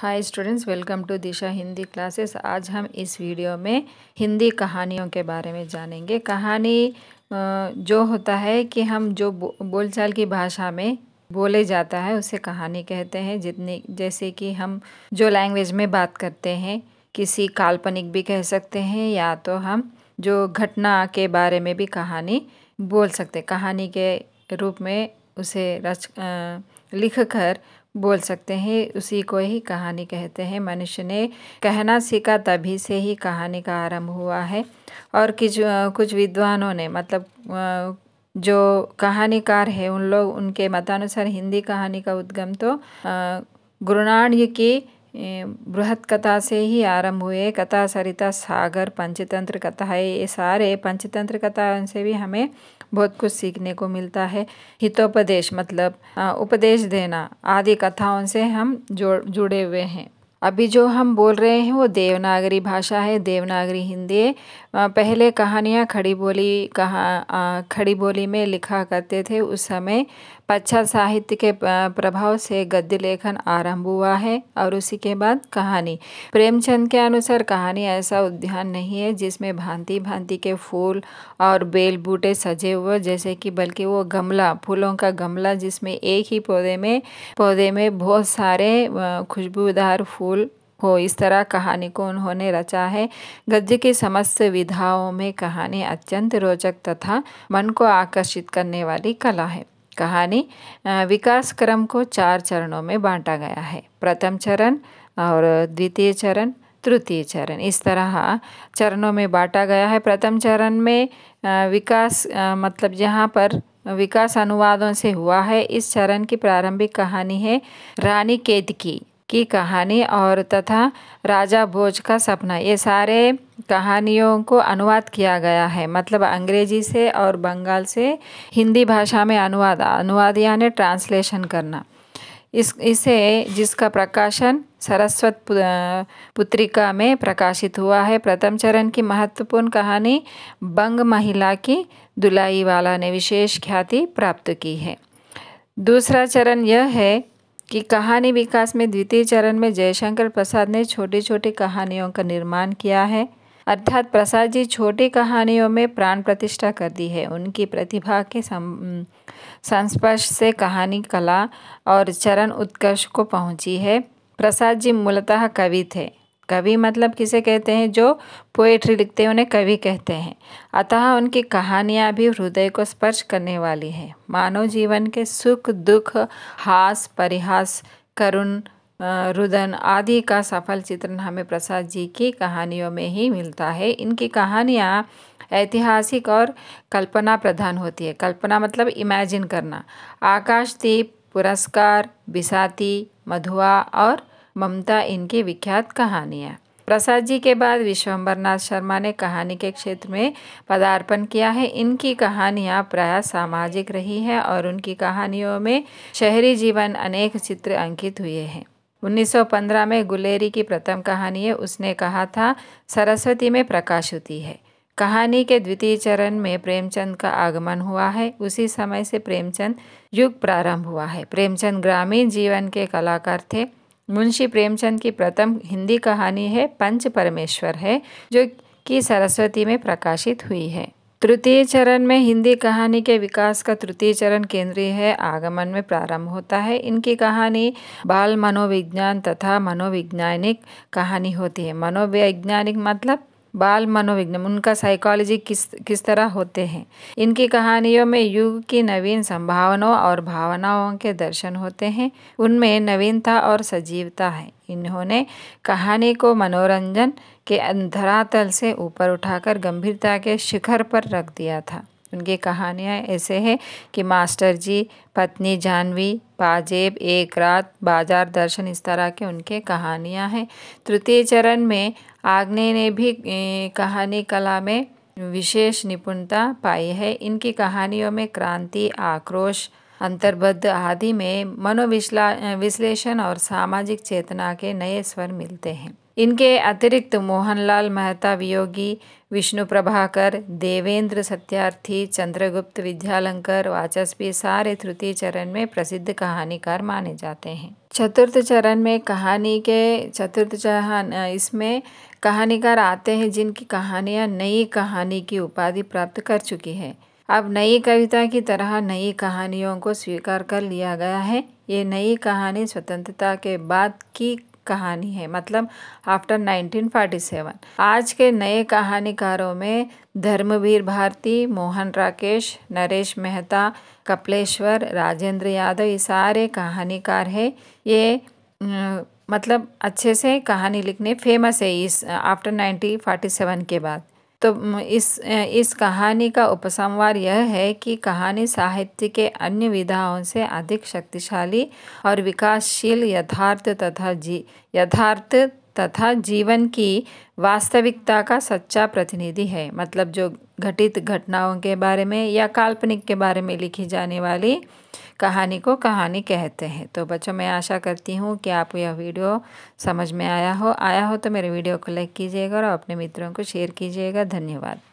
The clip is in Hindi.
hi students welcome to Disha Hindi classes आज हम इस वीडियो में हिंदी कहानियों के बारे में जानेंगे कहानी जो होता है कि हम जो बोलचाल की भाषा में बोले जाता है उसे कहानी कहते हैं जितनी जैसे कि हम जो लैंग्वेज में बात करते हैं किसी काल्पनिक भी कह सकते हैं या तो हम जो घटना के बारे में भी कहानी बोल सकते कहानी के रूप में उसे रच लिख कर बोल सकते हैं उसी को ही कहानी कहते हैं मनुष्य ने कहना सीखा तभी से ही कहानी का आरंभ हुआ है और कुछ कुछ विद्वानों ने मतलब जो कहानीकार है उन लोग उनके मतानुसार हिंदी कहानी का उद्गम तो गुरुनाण्य की बृहत कथा से ही आरंभ हुए कथा सरिता सागर पंचतंत्र कथाएँ ये सारे पंचतंत्र कथाओं से भी हमें बहुत कुछ सीखने को मिलता है हितोपदेश मतलब उपदेश देना आदि कथाओं से हम जो जुड़े हुए हैं अभी जो हम बोल रहे हैं वो देवनागरी भाषा है देवनागरी हिंदी पहले कहानियाँ खड़ी बोली कहा खड़ी बोली में लिखा करते थे उस समय पच्छा साहित्य के प्रभाव से गद्य लेखन आरंभ हुआ है और उसी के बाद कहानी प्रेमचंद के अनुसार कहानी ऐसा उद्यान नहीं है जिसमें भांति भांति के फूल और बेल बूटे सजे हुए जैसे कि बल्कि वो गमला फूलों का गमला जिसमें एक ही पौधे में पौधे में बहुत सारे खुशबूदार फूल फूल हो इस तरह कहानी को उन्होंने रचा है गद्य की समस्त विधाओं में कहानी अत्यंत रोचक तथा मन को आकर्षित करने वाली कला है कहानी विकास क्रम को चार चरणों में बांटा गया है प्रथम चरण और द्वितीय चरण तृतीय चरण इस तरह चरणों में बांटा गया है प्रथम चरण में विकास मतलब जहाँ पर विकास अनुवादों से हुआ है इस चरण की प्रारंभिक कहानी है रानी केतकी की कहानी और तथा राजा भोज का सपना ये सारे कहानियों को अनुवाद किया गया है मतलब अंग्रेजी से और बंगाल से हिंदी भाषा में अनुवाद अनुवाद यानी ट्रांसलेशन करना इस इसे जिसका प्रकाशन सरस्वत पुत्रिका में प्रकाशित हुआ है प्रथम चरण की महत्वपूर्ण कहानी बंग महिला की दुलाई वाला ने विशेष ख्याति प्राप्त की है दूसरा चरण यह है कि कहानी विकास में द्वितीय चरण में जयशंकर प्रसाद ने छोटी छोटी कहानियों का निर्माण किया है अर्थात प्रसाद जी छोटी कहानियों में प्राण प्रतिष्ठा कर दी है उनकी प्रतिभा के संस्पर्श से कहानी कला और चरण उत्कर्ष को पहुंची है प्रसाद जी मूलतः कवि थे कवि मतलब किसे कहते हैं जो पोएट्री लिखते हैं उन्हें कवि कहते हैं अतः उनकी कहानियाँ भी हृदय को स्पर्श करने वाली है मानव जीवन के सुख दुख हास परिहास करुण रुदन आदि का सफल चित्रण हमें प्रसाद जी की कहानियों में ही मिलता है इनकी कहानियाँ ऐतिहासिक और कल्पना प्रधान होती है कल्पना मतलब इमेजिन करना आकाशदीप पुरस्कार बिसाती मधुआ और ममता इनकी विख्यात कहानियाँ प्रसाद जी के बाद विश्वम्बरनाथ शर्मा ने कहानी के क्षेत्र में पदार्पण किया है इनकी कहानियाँ प्राय सामाजिक रही हैं और उनकी कहानियों में शहरी जीवन अनेक चित्र अंकित हुए हैं 1915 में गुलेरी की प्रथम कहानी है उसने कहा था सरस्वती में प्रकाश होती है कहानी के द्वितीय चरण में प्रेमचंद का आगमन हुआ है उसी समय से प्रेमचंद युग प्रारंभ हुआ है प्रेमचंद ग्रामीण जीवन के कलाकार थे मुंशी प्रेमचंद की प्रथम हिंदी कहानी है पंच परमेश्वर है जो कि सरस्वती में प्रकाशित हुई है तृतीय चरण में हिंदी कहानी के विकास का तृतीय चरण केंद्रीय है आगमन में प्रारंभ होता है इनकी कहानी बाल मनोविज्ञान तथा मनोवैज्ञानिक कहानी होती है मनोवैज्ञानिक मतलब बाल मनोविज्ञान उनका साइकोलॉजी किस किस तरह होते हैं इनकी कहानियों में युग की नवीन संभावनाओं और भावनाओं के दर्शन होते हैं उनमें नवीनता और सजीवता है इन्होंने कहानी को मनोरंजन के धरातल से ऊपर उठाकर गंभीरता के शिखर पर रख दिया था उनकी कहानियाँ ऐसे हैं कि मास्टर जी पत्नी जाह्नवी पाजेब एक रात बाजार दर्शन इस तरह के उनके कहानियाँ हैं तृतीय चरण में आग्ने ने भी कहानी कला में विशेष निपुणता पाई है इनकी कहानियों में क्रांति आक्रोश अंतर्बद्ध आदि में मनोविश्ला विश्लेषण और सामाजिक चेतना के नए स्वर मिलते हैं इनके अतिरिक्त मोहनलाल मेहता वियोगी विष्णु प्रभाकर देवेंद्र सत्यार्थी चंद्रगुप्त विद्यालंकर वाचस्पी सारे तृतीय चरण में प्रसिद्ध कहानीकार माने जाते हैं चतुर्थ चरण में कहानी के चतुर्थ चरण इसमें कहानीकार आते हैं जिनकी कहानियाँ नई कहानी की उपाधि प्राप्त कर चुकी है अब नई कविता की तरह नई कहानियों को स्वीकार कर लिया गया है ये नई कहानी स्वतंत्रता के बाद की कहानी है मतलब आफ्टर 1947 आज के नए कहानीकारों में धर्मवीर भारती मोहन राकेश नरेश मेहता कपलेश्वर राजेंद्र यादव ये सारे कहानीकार हैं ये अं, मतलब अच्छे से कहानी लिखने फेमस है इस आफ्टर 1947 फोर्टी सेवन के बाद तो इस इस कहानी का उपसंवार यह है कि कहानी साहित्य के अन्य विधाओं से अधिक शक्तिशाली और विकासशील यथार्थ तथा जी यथार्थ तथा जीवन की वास्तविकता का सच्चा प्रतिनिधि है मतलब जो घटित घटनाओं के बारे में या काल्पनिक के बारे में लिखी जाने वाली कहानी को कहानी कहते हैं तो बच्चों मैं आशा करती हूँ कि आपको यह वीडियो समझ में आया हो आया हो तो मेरे वीडियो को लाइक कीजिएगा और अपने मित्रों को शेयर कीजिएगा धन्यवाद